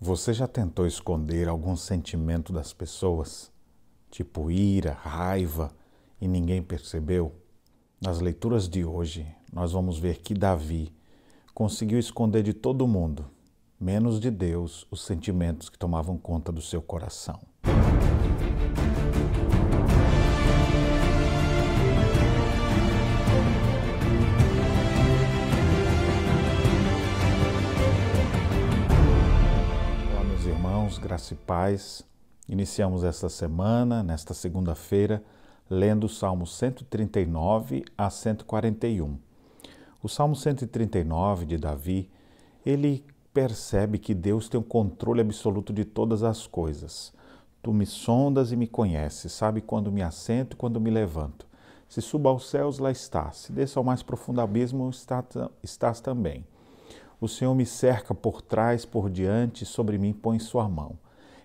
Você já tentou esconder algum sentimento das pessoas, tipo ira, raiva, e ninguém percebeu? Nas leituras de hoje, nós vamos ver que Davi conseguiu esconder de todo mundo, menos de Deus, os sentimentos que tomavam conta do seu coração. graça e paz. Iniciamos esta semana, nesta segunda-feira, lendo o Salmo 139 a 141. O Salmo 139 de Davi, ele percebe que Deus tem o um controle absoluto de todas as coisas. Tu me sondas e me conheces, sabe quando me assento e quando me levanto. Se suba aos céus, lá estás. Se desça ao mais profundo abismo, estás também. O Senhor me cerca por trás, por diante, sobre mim põe sua mão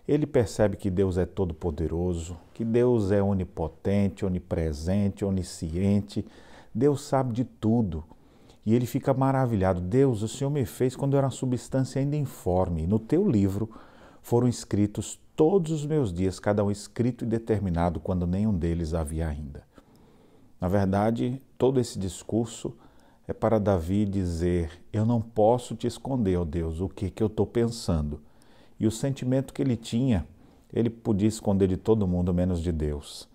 ele percebe que Deus é todo-poderoso, que Deus é onipotente, onipresente, onisciente. Deus sabe de tudo. E ele fica maravilhado. Deus, o Senhor me fez quando eu era uma substância ainda informe. No teu livro foram escritos todos os meus dias, cada um escrito e determinado, quando nenhum deles havia ainda. Na verdade, todo esse discurso é para Davi dizer: Eu não posso te esconder, ó oh Deus, o que, que eu estou pensando e o sentimento que ele tinha, ele podia esconder de todo mundo menos de Deus.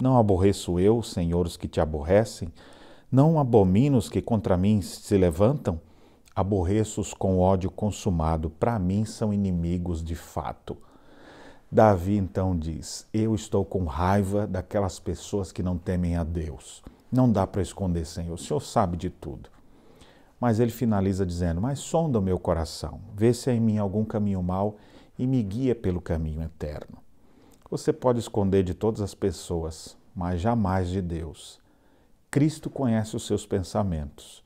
Não aborreço eu, Senhor, os que te aborrecem, não abomino os que contra mim se levantam, aborreço-os com ódio consumado, para mim são inimigos de fato. Davi então diz: Eu estou com raiva daquelas pessoas que não temem a Deus. Não dá para esconder, Senhor. O Senhor sabe de tudo. Mas ele finaliza dizendo: Mas sonda o meu coração, vê se há em mim algum caminho mau e me guia pelo caminho eterno. Você pode esconder de todas as pessoas, mas jamais de Deus. Cristo conhece os seus pensamentos.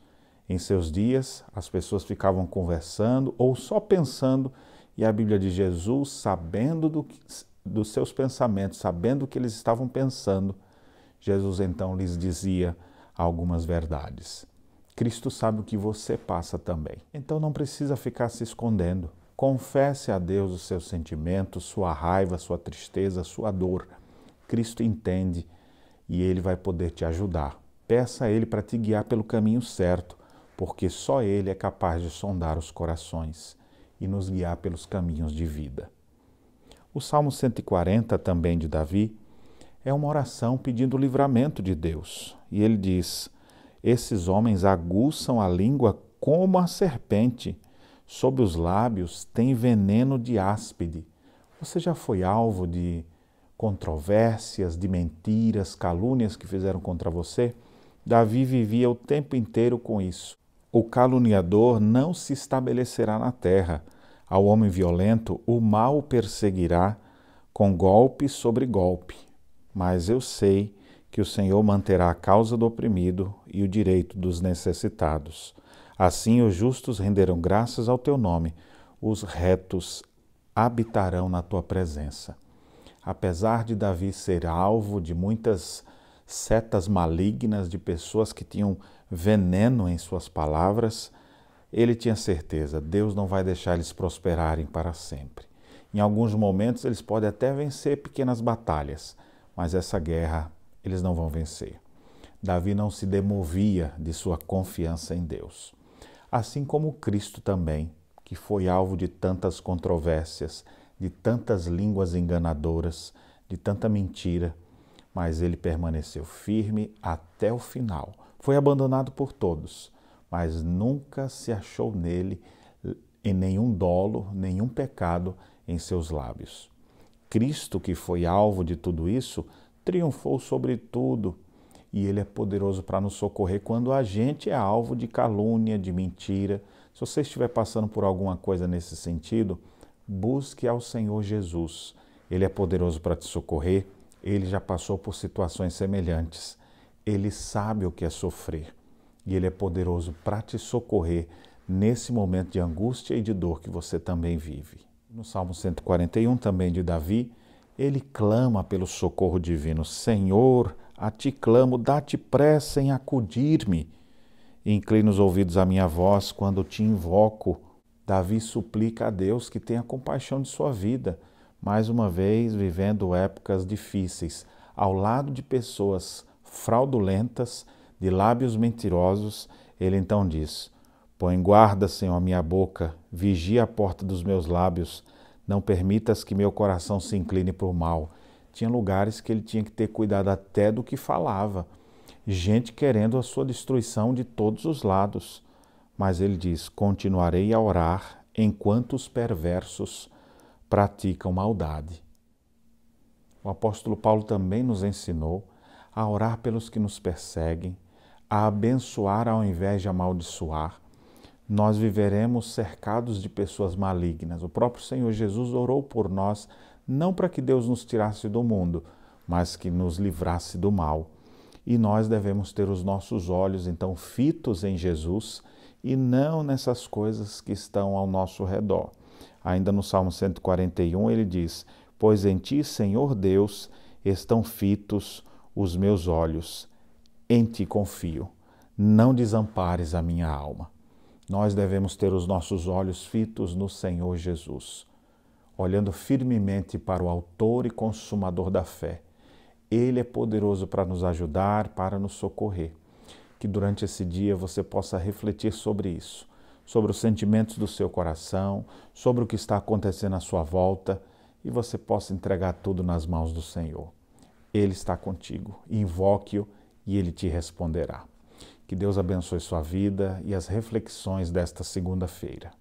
Em seus dias, as pessoas ficavam conversando ou só pensando, e a Bíblia de Jesus, sabendo do que, dos seus pensamentos, sabendo o que eles estavam pensando, Jesus então lhes dizia algumas verdades. Cristo sabe o que você passa também. Então não precisa ficar se escondendo. Confesse a Deus os seus sentimentos, sua raiva, sua tristeza, sua dor. Cristo entende e ele vai poder te ajudar. Peça a ele para te guiar pelo caminho certo, porque só ele é capaz de sondar os corações e nos guiar pelos caminhos de vida. O Salmo 140, também de Davi, é uma oração pedindo o livramento de Deus. E ele diz: esses homens aguçam a língua como a serpente, sob os lábios tem veneno de áspide. Você já foi alvo de controvérsias, de mentiras, calúnias que fizeram contra você? Davi vivia o tempo inteiro com isso. O caluniador não se estabelecerá na terra. Ao homem violento, o mal perseguirá com golpe sobre golpe. Mas eu sei que o Senhor manterá a causa do oprimido e o direito dos necessitados. Assim os justos renderão graças ao teu nome, os retos habitarão na tua presença. Apesar de Davi ser alvo de muitas setas malignas, de pessoas que tinham veneno em suas palavras, ele tinha certeza: Deus não vai deixar eles prosperarem para sempre. Em alguns momentos eles podem até vencer pequenas batalhas, mas essa guerra eles não vão vencer. Davi não se demovia de sua confiança em Deus. Assim como Cristo também, que foi alvo de tantas controvérsias, de tantas línguas enganadoras, de tanta mentira, mas ele permaneceu firme até o final. Foi abandonado por todos, mas nunca se achou nele em nenhum dolo, nenhum pecado em seus lábios. Cristo, que foi alvo de tudo isso, triunfou sobre tudo e Ele é poderoso para nos socorrer quando a gente é alvo de calúnia, de mentira. Se você estiver passando por alguma coisa nesse sentido, busque ao Senhor Jesus. Ele é poderoso para te socorrer, ele já passou por situações semelhantes. Ele sabe o que é sofrer e ele é poderoso para te socorrer nesse momento de angústia e de dor que você também vive. No Salmo 141, também de Davi, ele clama pelo socorro divino: Senhor, a ti clamo, dá-te pressa em acudir-me. Inclina os ouvidos à minha voz quando te invoco. Davi suplica a Deus que tenha compaixão de sua vida, mais uma vez vivendo épocas difíceis, ao lado de pessoas fraudulentas, de lábios mentirosos. Ele então diz: Põe guarda, Senhor, a minha boca, vigia a porta dos meus lábios não permitas que meu coração se incline para o mal. Tinha lugares que ele tinha que ter cuidado até do que falava. Gente querendo a sua destruição de todos os lados. Mas ele diz: Continuarei a orar enquanto os perversos praticam maldade. O apóstolo Paulo também nos ensinou a orar pelos que nos perseguem, a abençoar ao invés de amaldiçoar, nós viveremos cercados de pessoas malignas. O próprio Senhor Jesus orou por nós, não para que Deus nos tirasse do mundo, mas que nos livrasse do mal. E nós devemos ter os nossos olhos, então, fitos em Jesus e não nessas coisas que estão ao nosso redor. Ainda no Salmo 141 ele diz: Pois em ti, Senhor Deus, estão fitos os meus olhos, em ti confio, não desampares a minha alma nós devemos ter os nossos olhos fitos no Senhor Jesus, olhando firmemente para o Autor e Consumador da fé. Ele é poderoso para nos ajudar, para nos socorrer. Que durante esse dia você possa refletir sobre isso, sobre os sentimentos do seu coração, sobre o que está acontecendo à sua volta e você possa entregar tudo nas mãos do Senhor. Ele está contigo, invoque-o e ele te responderá. Que Deus abençoe sua vida e as reflexões desta segunda-feira.